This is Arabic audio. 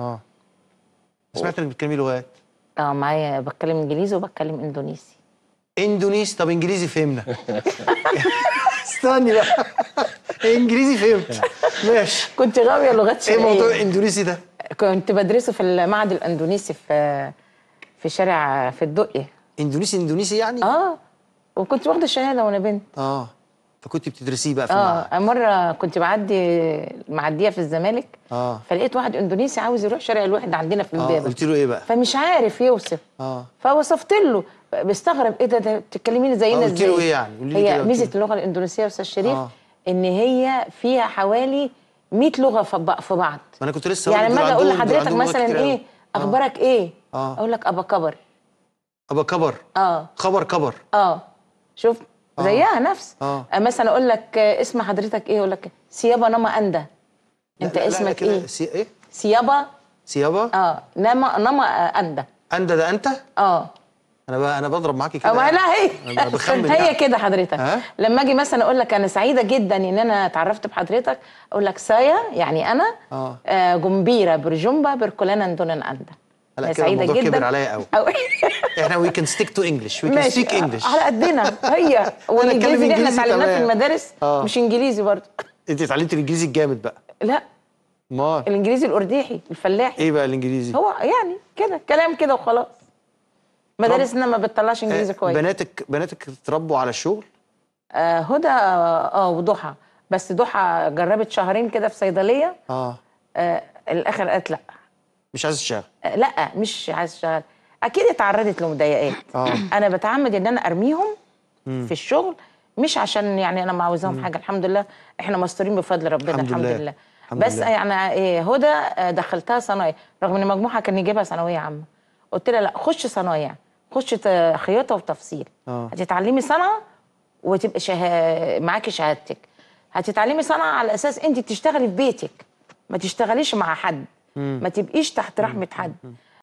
اه سمعت انك بتتكلمي لغات اه معايا بتكلم انجليزي وبتكلم اندونيسي اندونيسي طب انجليزي فهمنا استني بقى انجليزي فهمت ماشي كنت غاويه لغات إيه شرقيه ايه موضوع الاندونيسي ده؟ كنت بدرسه في المعهد الاندونيسي في في شارع في الدقي اندونيسي اندونيسي يعني؟ اه وكنت واخده الشهاده وانا بنت اه فكنت بتدرسيه بقى في اه مره كنت بعدي معديه في الزمالك اه فلقيت واحد اندونيسي عاوز يروح شارع الوحدة عندنا في آه، امبابه آه. قلت له ايه بقى فمش عارف يوصف اه فوصفت له بيستغرب ايه ده ده بتتكلميني زينا ازاي آه، قلت له ايه يعني هي ميزه اللغه الإندونيسية يا استاذ شريف آه. ان هي فيها حوالي 100 لغه في بعض ما انا كنت لسه يعني لما اجي اقول لحضرتك مثلا ايه آه. اخبارك ايه آه. اقول لك ابا كبر ابا كبر اه خبر كبر اه شفت آه. زيها نفس آه. آه. مثلا اقول لك آه، اسم حضرتك ايه اقول لك سيابا نما اندا انت لا لا اسمك لا ايه سي... ايه سيابا سيابا اه نما نما اندا اندا ده انت اه انا بقى انا بضرب معاكي كده اه يعني. لا هي هي كده حضرتك لما اجي مثلا اقول لك انا سعيده جدا ان انا اتعرفت بحضرتك اقول لك سايا يعني انا آه. آه جمبيره برجومبا بركولانا دون اندا انا سعيده جدا كبر عليا قوي احنا وي كان ستيك تو انجلش وي كان ستيك انجلش على قدنا هي والانجليزي اللي احنا اتعلمناه في المدارس آه. مش انجليزي برضه انت اتعلمتي الانجليزي الجامد بقى لا ما الانجليزي الارديحي الفلاحي ايه بقى الانجليزي هو يعني كده كلام كده وخلاص مدارسنا ما بتطلعش انجليزي آه، كويس بناتك بناتك اتربوا على الشغل آه هدى اه وضحى بس ضحى جربت شهرين كده في صيدليه اه, آه الاخر قالت لا مش عايز تشتغل آه، لا مش عايز تشتغل اكيد اتعرضت لمضايقات آه. انا بتعمد ان انا ارميهم مم. في الشغل مش عشان يعني انا ما عاوزاهم حاجه الحمد لله احنا مستورين بفضل ربنا الحمد, الحمد لله, لله. الحمد بس لله. يعني إيه هدى آه، دخلتها صنايع رغم ان مجموعها كان يجيبها ثانويه عامه قلت لها لا خش صنايع خش خياطه وتفصيل آه. هتتعلمي صنعه وتبقى شه... معاكي شهادتك هتتعلمي صنعه على اساس انت بتشتغلي في بيتك ما تشتغليش مع حد مم. ما تبقيش تحت رحمه حد مم.